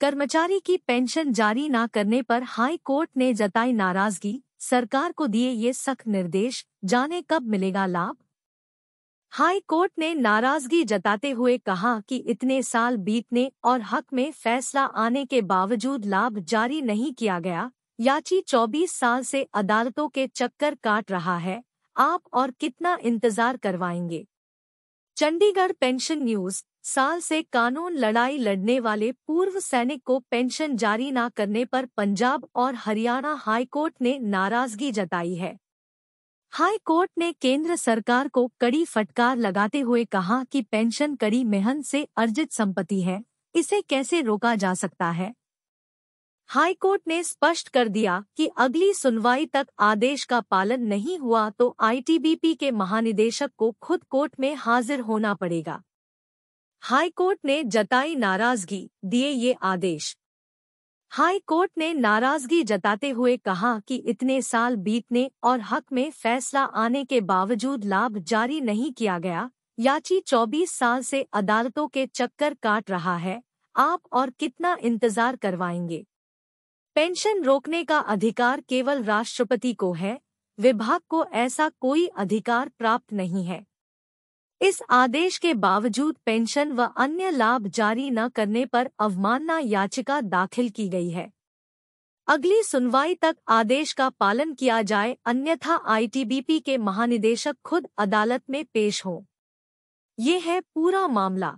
कर्मचारी की पेंशन जारी न करने पर हाई कोर्ट ने जताई नाराजगी सरकार को दिए ये सख्त निर्देश जाने कब मिलेगा लाभ हाई कोर्ट ने नाराजगी जताते हुए कहा कि इतने साल बीतने और हक में फैसला आने के बावजूद लाभ जारी नहीं किया गया याची 24 साल से अदालतों के चक्कर काट रहा है आप और कितना इंतजार करवाएंगे चंडीगढ़ पेंशन न्यूज साल से कानून लड़ाई लड़ने वाले पूर्व सैनिक को पेंशन जारी न करने पर पंजाब और हरियाणा हाईकोर्ट ने नाराजगी जताई है हाई कोर्ट ने केंद्र सरकार को कड़ी फटकार लगाते हुए कहा कि पेंशन कड़ी मेहनत से अर्जित संपत्ति है इसे कैसे रोका जा सकता है हाई कोर्ट ने स्पष्ट कर दिया कि अगली सुनवाई तक आदेश का पालन नहीं हुआ तो आईटीबीपी के महानिदेशक को खुद कोर्ट में हाजिर होना पड़ेगा हाई कोर्ट ने जताई नाराजगी दिए ये आदेश हाई कोर्ट ने नाराजगी जताते हुए कहा कि इतने साल बीतने और हक में फैसला आने के बावजूद लाभ जारी नहीं किया गया याची 24 साल से अदालतों के चक्कर काट रहा है आप और कितना इंतजार करवाएंगे पेंशन रोकने का अधिकार केवल राष्ट्रपति को है विभाग को ऐसा कोई अधिकार प्राप्त नहीं है इस आदेश के बावजूद पेंशन व अन्य लाभ जारी न करने पर अवमानना याचिका दाखिल की गई है अगली सुनवाई तक आदेश का पालन किया जाए अन्यथा आईटीबीपी के महानिदेशक खुद अदालत में पेश हों ये है पूरा मामला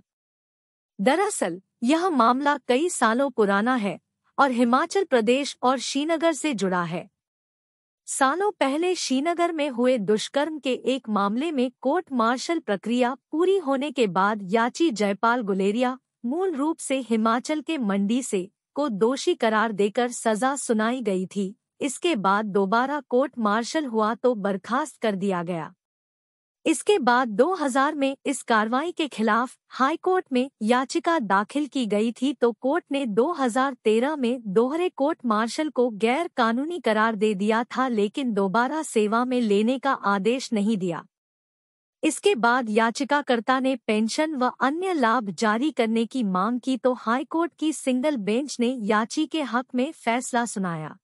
दरअसल यह मामला कई सालों पुराना है और हिमाचल प्रदेश और श्रीनगर से जुड़ा है सालों पहले श्रीनगर में हुए दुष्कर्म के एक मामले में कोर्ट मार्शल प्रक्रिया पूरी होने के बाद याची जयपाल गुलेरिया मूल रूप से हिमाचल के मंडी से को दोषी करार देकर सजा सुनाई गई थी इसके बाद दोबारा कोर्ट मार्शल हुआ तो बर्खास्त कर दिया गया इसके बाद 2000 में इस कार्रवाई के खिलाफ हाईकोर्ट में याचिका दाखिल की गई थी तो कोर्ट ने 2013 में दोहरे कोर्ट मार्शल को गैर कानूनी करार दे दिया था लेकिन दोबारा सेवा में लेने का आदेश नहीं दिया इसके बाद याचिकाकर्ता ने पेंशन व अन्य लाभ जारी करने की मांग की तो हाईकोर्ट की सिंगल बेंच ने याची के हक में फैसला सुनाया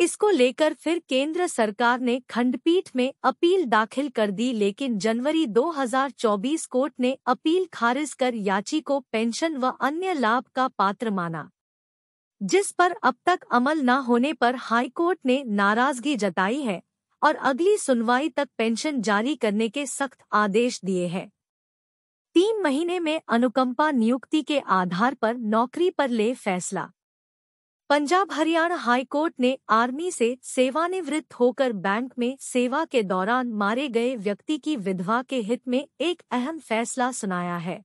इसको लेकर फिर केंद्र सरकार ने खंडपीठ में अपील दाखिल कर दी लेकिन जनवरी 2024 कोर्ट ने अपील खारिज कर याची को पेंशन व अन्य लाभ का पात्र माना जिस पर अब तक अमल न होने पर हाईकोर्ट ने नाराजगी जताई है और अगली सुनवाई तक पेंशन जारी करने के सख्त आदेश दिए हैं तीन महीने में अनुकंपा नियुक्ति के आधार पर नौकरी पर ले फैसला पंजाब हरियाणा हाईकोर्ट ने आर्मी से सेवानिवृत्त होकर बैंक में सेवा के दौरान मारे गए व्यक्ति की विधवा के हित में एक अहम फैसला सुनाया है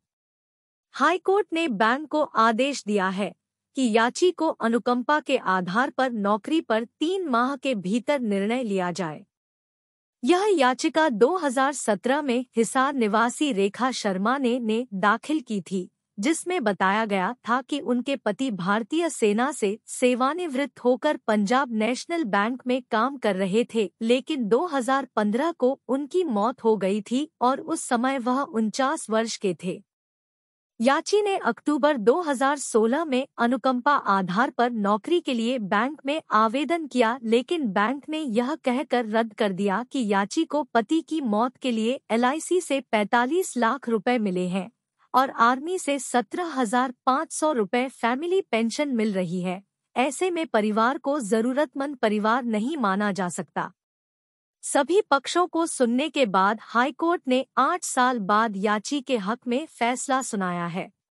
हाईकोर्ट ने बैंक को आदेश दिया है कि याची को अनुकंपा के आधार पर नौकरी पर तीन माह के भीतर निर्णय लिया जाए यह याचिका 2017 में हिसार निवासी रेखा शर्मा ने, ने दाखिल की थी जिसमें बताया गया था कि उनके पति भारतीय सेना से सेवानिवृत्त होकर पंजाब नेशनल बैंक में काम कर रहे थे लेकिन 2015 को उनकी मौत हो गई थी और उस समय वह उनचास वर्ष के थे याची ने अक्टूबर 2016 में अनुकंपा आधार पर नौकरी के लिए बैंक में आवेदन किया लेकिन बैंक ने यह कहकर रद्द कर दिया कि याची को पति की मौत के लिए एलआईसी से 45 लाख रुपए मिले हैं और आर्मी से सत्रह हजार पाँच सौ रुपये फैमिली पेंशन मिल रही है ऐसे में परिवार को जरूरतमंद परिवार नहीं माना जा सकता सभी पक्षों को सुनने के बाद हाईकोर्ट ने आठ साल बाद याची के हक में फैसला सुनाया है